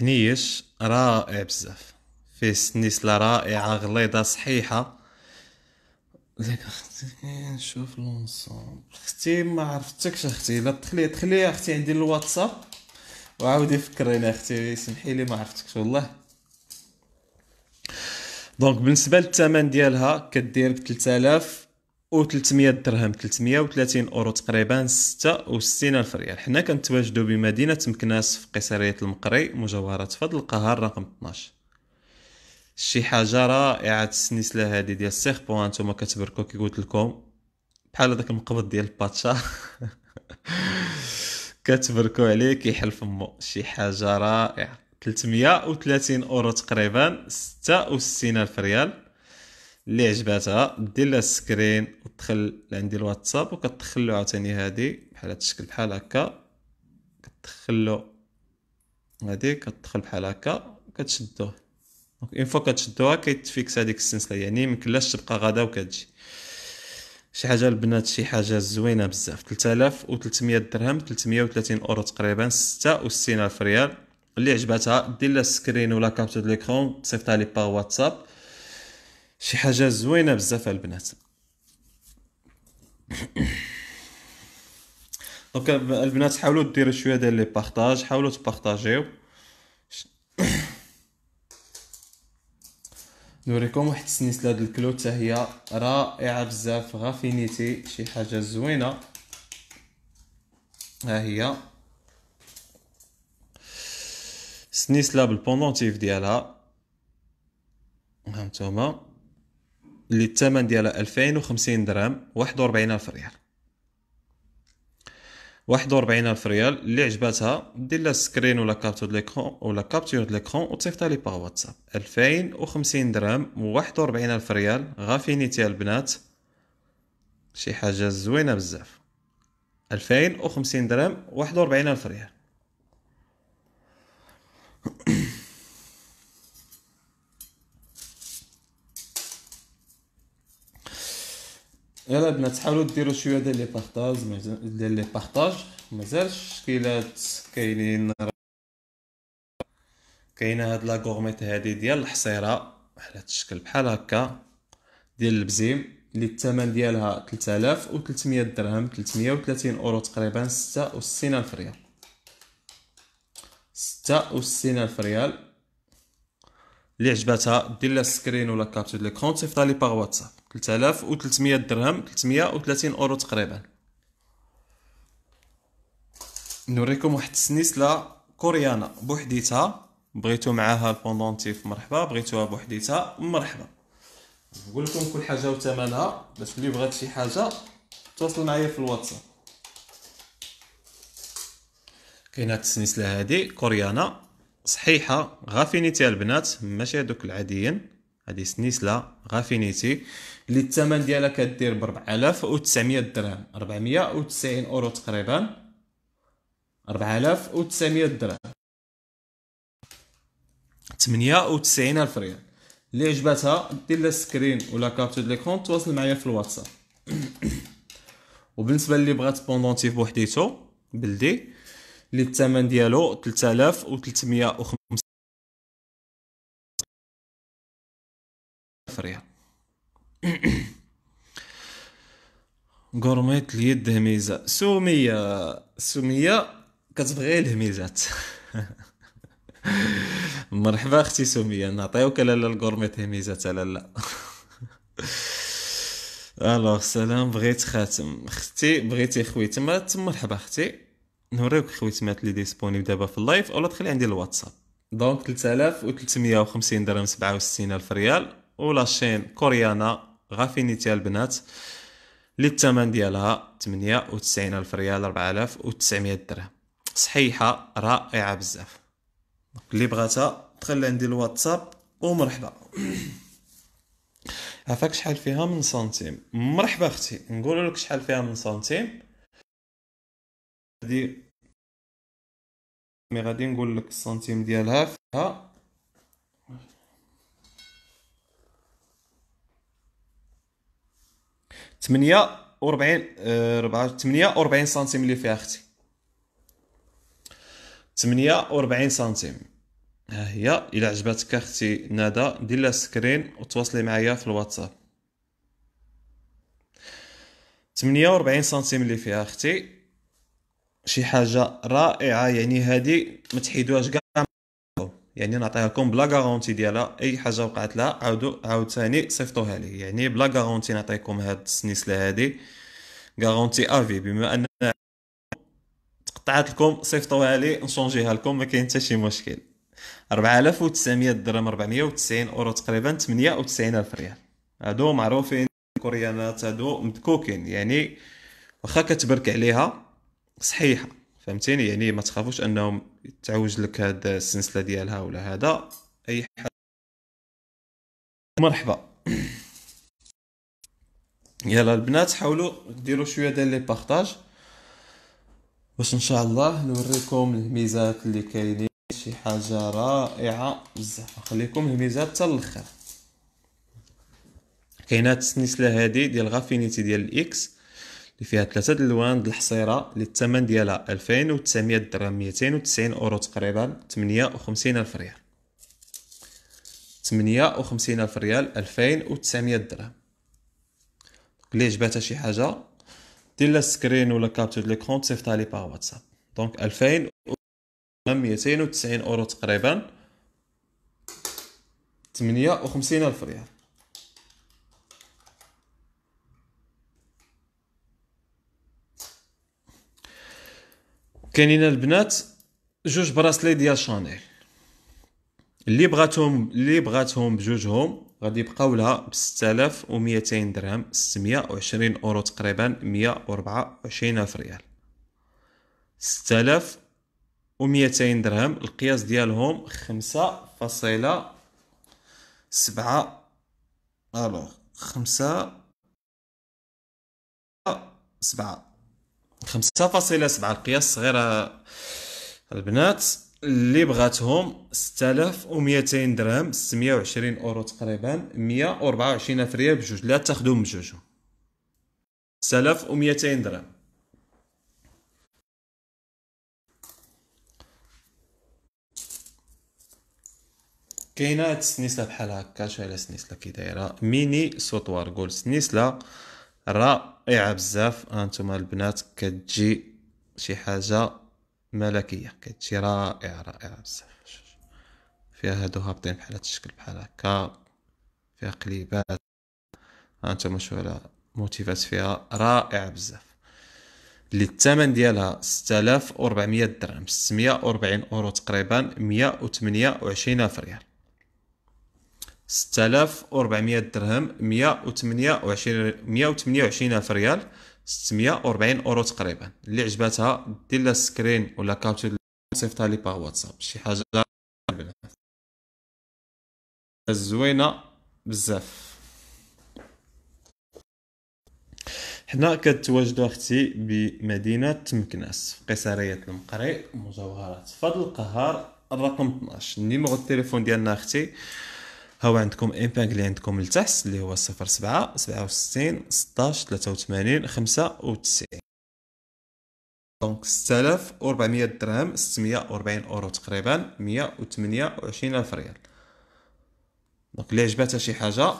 حنيش رائع بزاف فيه سنيسله رائعه غليظه صحيحه نشوف لونسومبل اختي ما عرفتكش اختي لا تخلي تخلي اختي عندي الواتساب وعاودي فكريني اختي سمحي لي ما عرفتكش والله دونك بالنسبه للثمن ديالها كدير ب 3000 و 300 درهم 330 اورو تقريبا 66 الف ريال حنا كنتواجدوا بمدينه مكناس في قيصريه المقري مجاوره فضل القهار رقم 12 شي حاجه رائعه السنسله هذه ديال السيخ بوان نتوما كتبركو كي قلت لكم بحال هذاك المقبض ديال الباتشا كتبركو عليه كيحل فمو شي حاجه رائعه 330 اورو تقريبا 66 الف ريال اللي عجباتها دير لها السكرين ودخل لعندي الواتساب وكتدخل له عاوتاني هادي بحال هاد الشكل بحال هكا كتدخل له هادي كتدخل بحال هكا كتشدوه دونك اون فوا كتشدوها كيتفيكس هذيك السنسله يعني ميمكنلاش تبقى غادا وكتجي شي حاجه البنات شي حاجه زوينه بزاف 3300 درهم 330 اورو تقريبا 66000 الف ريال اللي عجباتها دير لها سكرين ولا ديال ليكرون تصيفطها لي باغ واتساب شي حاجه زوينه بزاف البنات دونك البنات حاولوا ديروا شويه ديال لي بارطاج حاولوا تبارطاجيو نوريكم واحد السنيسله ديال الكلو حتى هي رائعه بزاف غافينيتي شي حاجه زوينه ها هي سنيسله بالبوندونتيف ديالها هانتوما اللي الثمن ديالها 2050 درهم 41000 ريال 41000 ريال اللي عجباتها دير لها سكرين ولا د ليكرون ولا كابتور ليكرون وتصيفطها لي باغ واتساب 2050 درهم و 41000 ريال غافينيتي البنات شي حاجه زوينه بزاف 2050 درهم 41000 ريال يلا البنات حاولوا ديروا شويه ديال لي بارطاج ديال لي بارطاج مازال الشكيلات كاينين كاينه هاد لا غورميت هادي ديال الحصيره بحال هاد الشكل بحال هكا ديال البزيم اللي الثمن ديالها 3300 درهم 330 اورو تقريبا 66 الف ريال 66 الف ريال اللي عجبتها دير لها سكرين ولا كابتور ليكرون تصيفطها لي بار واتساب 3300 درهم 330 اورو تقريبا نوريكم واحد السنيسله كوريانا بوحديتها بغيتو معاها البوندونتيف مرحبا بغيتوها بوحديتها مرحبا نقول لكم كل حاجه وثمنها باش اللي بغات شي حاجه تواصل معايا في الواتساب كاينه السنيسله هذه كوريانا صحيحه غافينيتيها البنات ماشي هذوك العاديين هذه سنيسلا غافينيتي اللي الثمن ديالها كدير ب 4900 درهم 490 اورو تقريبا 4900 درهم 98 الف ريال اللي عجبتها دير لها سكرين ولا كابتور ليكرون تواصل معايا في الواتساب وبالنسبه اللي بغات بوندونتيف بوحديتو بلدي اللي الثمن ديالو 3300 ريال غورميت اليد هميزه سوميه سوميه كتبغي الهميزات مرحبا اختي سوميه نعطيوك لالا الكورميت هميزات لالا الوغ سلام بغيت خاتم اختي بغيتي خويتمات مرحبا اختي نوريوك خويتمات اللي ديسبونيبل دابا في اللايف اولا دخلي عندي الواتساب دونك 3350 درهم 67000 الف ريال ولاشين كوريانا غافينيتي البنات اللي الثمن ديالها 98 الف ريال 4900 درهم صحيحه رائعه بزاف اللي بغاتها دخل عندي الواتساب ومرحبا عفاك شحال فيها من سنتيم مرحبا اختي نقول لك شحال فيها من سنتيم هادي مي غادي نقول لك السنتيم ديالها فيها 48 48 آه، سنتيم اللي فيها اختي 48 سنتيم ها هي الى عجبتك اختي ندى دير لها سكرين وتواصلي معايا في الواتساب 48 سنتيم اللي فيها اختي شي حاجه رائعه يعني هذه ما تحيدوهاش كاع يعني نعطيها لكم بلا غارونتي ديالها اي حاجه وقعت لها عاودوا عاوتاني صيفطوها لي يعني بلا غارونتي نعطيكم هاد السنيسله هادي غارونتي افي بما ان تقطعت لكم صيفطوها لي نشونجيها لكم ما كاين حتى شي مشكل 4900 درهم 490 اورو تقريبا 98000 ريال هادو معروفين الكوريانات هادو مدكوكين يعني واخا كتبرك عليها صحيحه فهمتيني يعني ما تخافوش انهم تعوج لك هاد السلسله ديالها ولا هذا اي حاجه مرحبا يلا البنات حاولوا ديروا شويه ديال لي بارطاج باش ان شاء الله نوريكم الميزات اللي كاينين شي حاجه رائعه بزاف خليكم الميزات تال الاخر كاينات السلسله هادي ديال غافينيتي ديال الاكس اللي فيها ثلاثه الالوان الحصيره اللي الثمن ديالها 2900 درهم 290 اورو تقريبا 58 الف ريال 58 الف ريال 2900 درهم اللي عجباتها شي حاجه دير لها سكرين ولا كابتور لي كونت تصيفطها لي باغ واتساب دونك 2290 اورو تقريبا 58 الف ريال كاينين البنات جوج براسلي ديال شانيل اللي بغاتهم اللي بغاتهم بجوجهم غادي يبقاو لها ب 6200 درهم 620 اورو تقريبا 124 الف ريال 6200 درهم القياس ديالهم 5.7 الو 5 سبعة 5.7 القياس صغيره البنات اللي بغاتهم 6200 درهم 620 اورو تقريبا 124 الف ريال بجوج لا تاخذهم بجوجهم 6200 درهم كاينه سنيسله بحال هكا شايله سنيسله كي دايره ميني سوطوار قول سنيسله رائعه بزاف هانتوما آه، البنات كتجي شي حاجه ملكيه كتجي رائعه رائعه بزاف فيها هادو هابطين بحال هاد الشكل بحال هكا فيها قليبات هانتوما آه، شوف على موتيفات فيها رائعه بزاف اللي الثمن ديالها 6400 درهم 640 اورو تقريبا 128 ريال 6400 درهم 128 128 الف ريال 640 اورو تقريبا اللي عجباتها دير لها سكرين ولا كابتشر صيفطها لي باغ واتساب شي حاجه زوينه بزاف حنا كتواجدوا اختي بمدينه تمكناس في قيصريه المقري مجوهرات فضل القهار الرقم 12 النيميرو التليفون ديالنا اختي هو عندكم امبانك اللي عندكم لتحت اللي هو 07 67 16 83 95 دونك 6400 درهم 640 اورو تقريبا 128 الف ريال دونك اللي عجباتها شي حاجه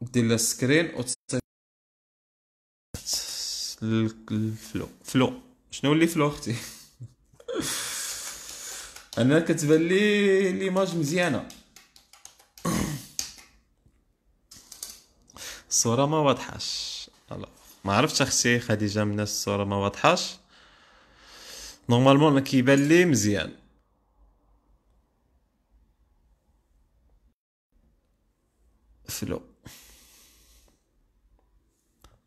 دير لها سكرين وتصيفط الفلو فلو شنو اللي فلو اختي انا كتبان لي ليماج مزيانه الصوره ما واضحاش ما عرفتش اختي خديجه من الصوره ما واضحاش نورمالمون كيبان لي مزيان فلو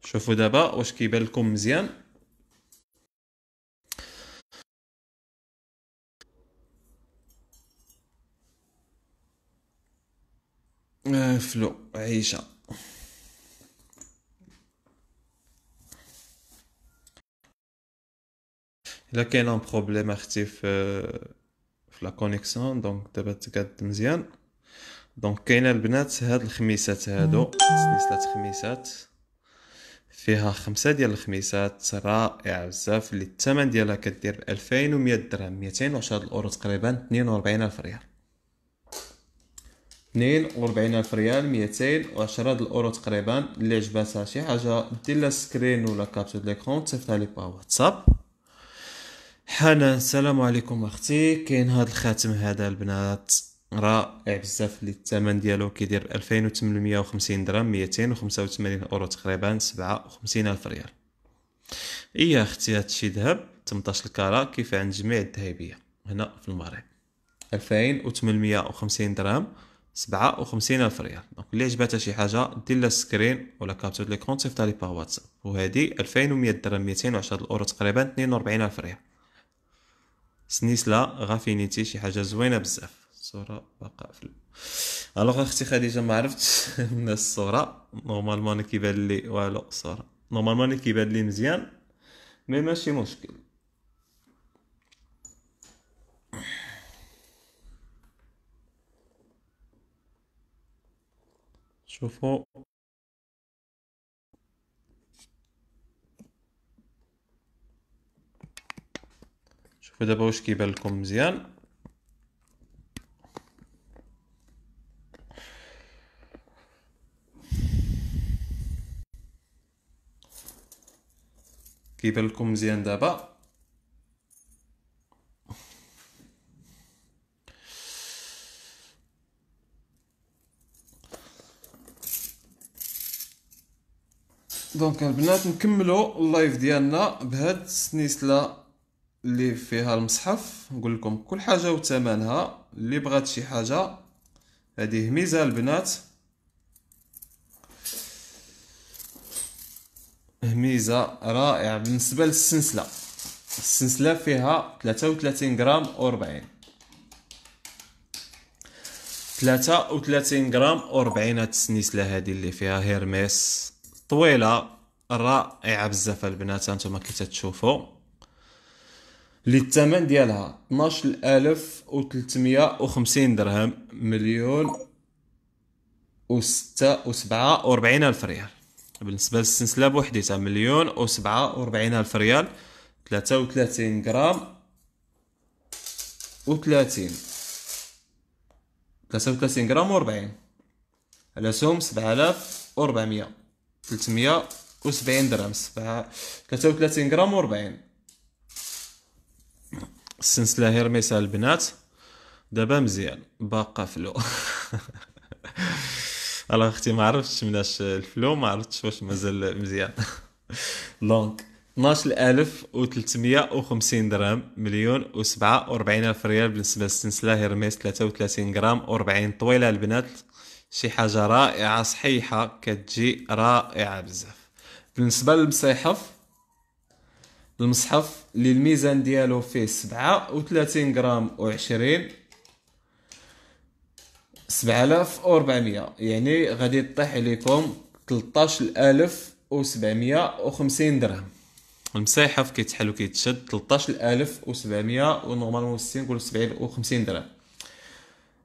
شوفوا دابا واش كيبان لكم مزيان فلو عيشه الا كاين ان بروبليم اختي في في لا كونيكسيون دونك دابا تقاد مزيان دونك كاينه البنات هاد الخميسات هادو سلسله خميسات فيها خمسة ديال الخميسات رائعة بزاف اللي الثمن ديالها كدير 2100 درهم 210 الاورو تقريبا الف ريال الف ريال 210 الاورو تقريبا اللي عجباتها شي حاجه دير لها سكرين ولا كابتور ديكرون تصيفطها لي باواتساب واتساب حنان السلام عليكم اختي كاين هذا الخاتم هذا البنات رائع بزاف اللي الثمن ديالو كيدير 2850 درهم 285 اورو تقريبا 57 الف ريال اي اختي هادشي ذهب 18 كارا كيف عند جميع الذهبيه هنا في المغرب 2850 درهم 57 الف ريال دونك اللي عجبتها شي حاجه دير لها سكرين ولا كابتور لي كونت لي باغ واتساب وهذه 2100 درهم 210 اورو تقريبا 42 الف ريال سنيسلا غافينيتي شي حاجه زوينه بزاف الصوره باقا في الوغ اختي خديجه ما عرفتش من الصوره نورمالمون كيبان لي والو الصوره نورمالمون كيبان لي مزيان مي ماشي مشكل شوفوا واش كيبان لكم مزيان كيبان لكم مزيان دابا دونك البنات نكملوا اللايف ديالنا بهاد السنيسله اللي فيها المصحف نقول لكم كل حاجه وثمنها اللي بغات شي حاجه هذه ميزه البنات ميزه رائعه بالنسبه للسلسله السلسله فيها 33 غرام و40 33 غرام و40 هاد السنيسله هذه اللي فيها هيرميس طويله رائعه بزاف البنات هانتوما كي تتشوفوا اللي الثمن ديالها 12350 درهم مليون و ستة و وربعين ألف ريال بالنسبة للسلسلة بوحديتها مليون و 47 وربعين ألف ريال 33 وثلاثين غرام و 30 33 غرام و 40 على سوم 7400 370 وربعمية وسبعين درهم 7 33 وثلاثين غرام و 40 السلسله هيرميس على البنات دابا مزيان باقا فلو انا اختي ما عرفتش مناش الفلو ما عرفتش واش مازال مزيان دونك 12350 درهم مليون و47 الف ريال بالنسبه للسلسله هيرميس 33 غرام و40 طويله البنات شي حاجه رائعه صحيحه كتجي رائعه بزاف بالنسبه للمصيحف المصحف اللي الميزان ديالو فيه سبعة وثلاثين غرام وعشرين سبعة آلاف وربعمية يعني غادي يطيح عليكم 13750 وسبعمية وخمسين درهم المصحف كيتحل وكيتشد تلطاش وسبعمية ونورمالمون ستين نقولو سبعين وخمسين درهم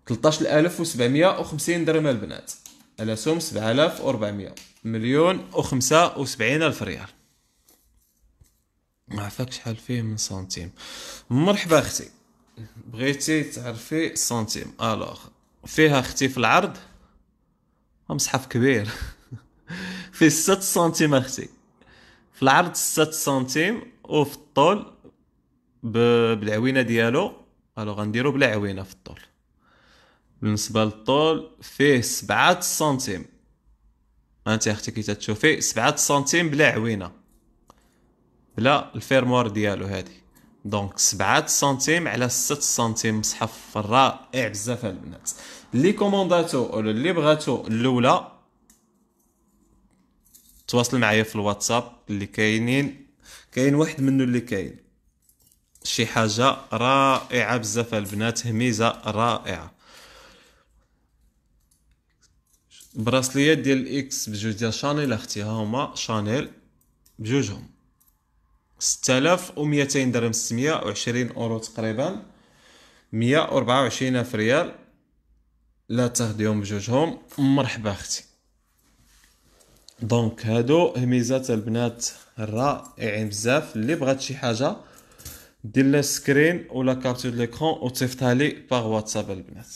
تلطاش ألف وسبعمية وخمسين درهم البنات على سوم سبعة آلاف وربعمية مليون وخمسة وسبعين ألف ريال ما عفاك شحال فيه من سنتيم مرحبا اختي بغيتي تعرفي سنتيم الوغ فيها اختي في العرض مصحف كبير فيه 6 سنتيم اختي في العرض 6 سنتيم وفي الطول ب... بالعوينه ديالو الو غنديرو بلا عوينه في الطول بالنسبه للطول فيه 7 سنتيم انت اختي كي تشوفي 7 سنتيم بلا عوينه بلا الفيرموار ديالو هادي دونك 7 سنتيم على 6 سنتيم مصحف رائع بزاف البنات لي كومونداتو ولا اللي بغاتو الاولى تواصل معايا في الواتساب اللي كاينين كاين واحد منه اللي كاين شي حاجه رائعه بزاف البنات هميزه رائعه براسليات ديال اكس بجوج ديال شانيل اختي هما شانيل بجوجهم 6200 درهم 620 اورو تقريبا 124 الف ريال لا تاخديهم بجوجهم مرحبا اختي دونك هادو هميزات البنات رائعين بزاف اللي بغات شي حاجه دير لها سكرين ولا كابتور ليكرون وتصيفطها لي باغ واتساب البنات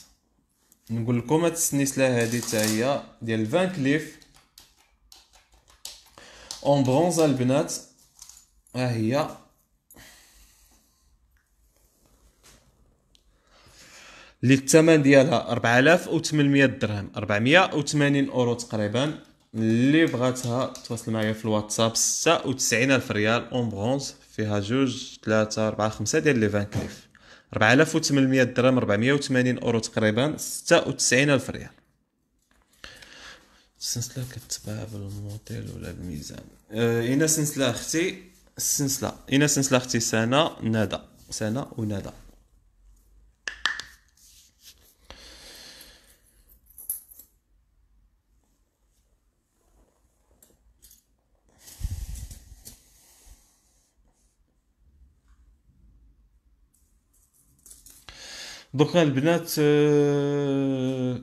نقول لكم هاد السنيسله هادي تا هي ديال فان كليف اون برونز البنات ها هي اللي الثمن ديالها 4800 درهم 480 اورو تقريبا اللي بغاتها تواصل معايا في الواتساب 96000 ريال اون برونز فيها جوج ثلاثة أربعة خمسة ديال لي فان كليف 4800 درهم 480 اورو تقريبا 96000 ريال السلسله كتباع بالموديل ولا بالميزان أه انا سلسله اختي السنسله إينا السنسله اختي سنه ندى سنه وندى دوكا البنات آه،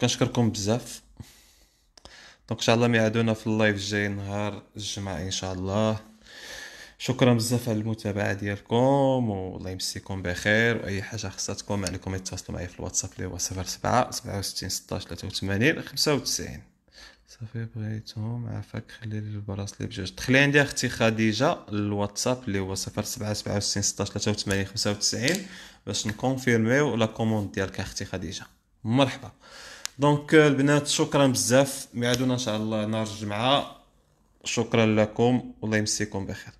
كنشكركم بزاف دونك ان شاء الله ميعادونا في اللايف الجاي نهار الجمعه ان شاء الله شكرا بزاف على المتابعه ديالكم والله يمسيكم بخير واي حاجه خصاتكم عليكم يتواصلوا معايا في الواتساب اللي هو 07 67 16 83 95 صافي بغيتهم عافاك خلي لي البراس اللي بجوج دخلي عندي اختي خديجه الواتساب اللي هو 07 67 16 83 95 باش نكونفيرميو لا كوموند ديالك اختي خديجه مرحبا دونك البنات euh, شكرا بزاف ميعادونا ان شاء الله نهار الجمعه شكرا لكم والله يمسيكم بخير